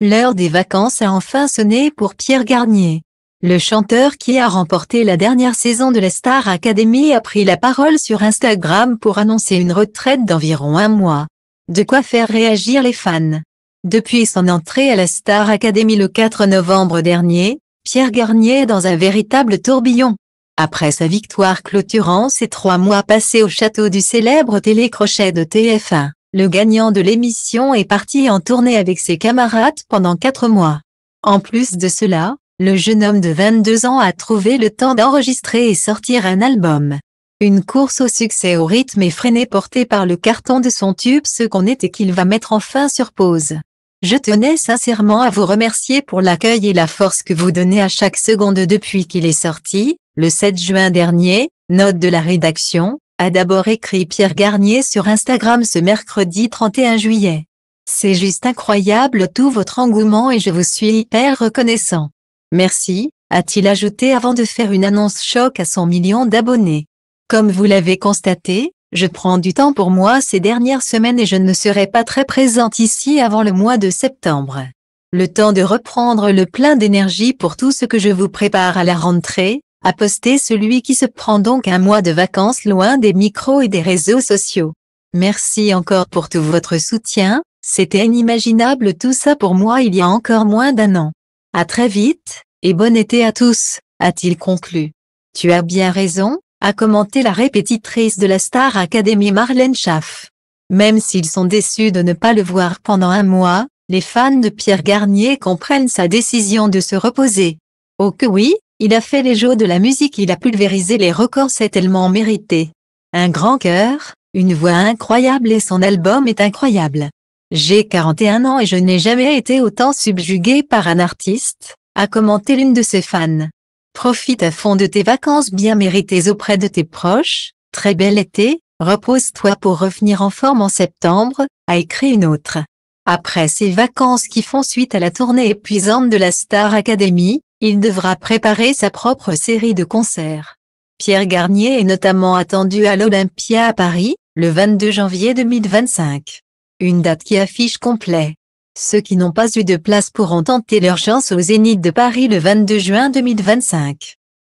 L'heure des vacances a enfin sonné pour Pierre Garnier. Le chanteur qui a remporté la dernière saison de la Star Academy a pris la parole sur Instagram pour annoncer une retraite d'environ un mois. De quoi faire réagir les fans. Depuis son entrée à la Star Academy le 4 novembre dernier, Pierre Garnier est dans un véritable tourbillon. Après sa victoire clôturant ses trois mois passés au château du célèbre télécrochet de TF1, le gagnant de l'émission est parti en tournée avec ses camarades pendant quatre mois. En plus de cela, le jeune homme de 22 ans a trouvé le temps d'enregistrer et sortir un album. Une course au succès au rythme effréné porté par le carton de son tube Ce qu'on est et qu'il va mettre enfin sur pause. Je tenais sincèrement à vous remercier pour l'accueil et la force que vous donnez à chaque seconde depuis qu'il est sorti, le 7 juin dernier, note de la rédaction, a d'abord écrit Pierre Garnier sur Instagram ce mercredi 31 juillet. C'est juste incroyable tout votre engouement et je vous suis hyper reconnaissant. Merci, a-t-il ajouté avant de faire une annonce choc à son million d'abonnés. Comme vous l'avez constaté, je prends du temps pour moi ces dernières semaines et je ne serai pas très présente ici avant le mois de septembre. Le temps de reprendre le plein d'énergie pour tout ce que je vous prépare à la rentrée, a posté celui qui se prend donc un mois de vacances loin des micros et des réseaux sociaux. Merci encore pour tout votre soutien, c'était inimaginable tout ça pour moi il y a encore moins d'un an. À très vite, et bon été à tous, a-t-il conclu. Tu as bien raison, a commenté la répétitrice de la Star Academy Marlène Schaff. Même s'ils sont déçus de ne pas le voir pendant un mois, les fans de Pierre Garnier comprennent sa décision de se reposer. Oh que oui, il a fait les jeux de la musique, il a pulvérisé les records, c'est tellement mérité. Un grand cœur, une voix incroyable et son album est incroyable. J'ai 41 ans et je n'ai jamais été autant subjugué par un artiste, a commenté l'une de ses fans. Profite à fond de tes vacances bien méritées auprès de tes proches, très bel été, repose-toi pour revenir en forme en septembre, a écrit une autre. Après ces vacances qui font suite à la tournée épuisante de la Star Academy, il devra préparer sa propre série de concerts. Pierre Garnier est notamment attendu à l'Olympia à Paris, le 22 janvier 2025. Une date qui affiche complet. Ceux qui n'ont pas eu de place pourront tenter leur chance au Zénith de Paris le 22 juin 2025.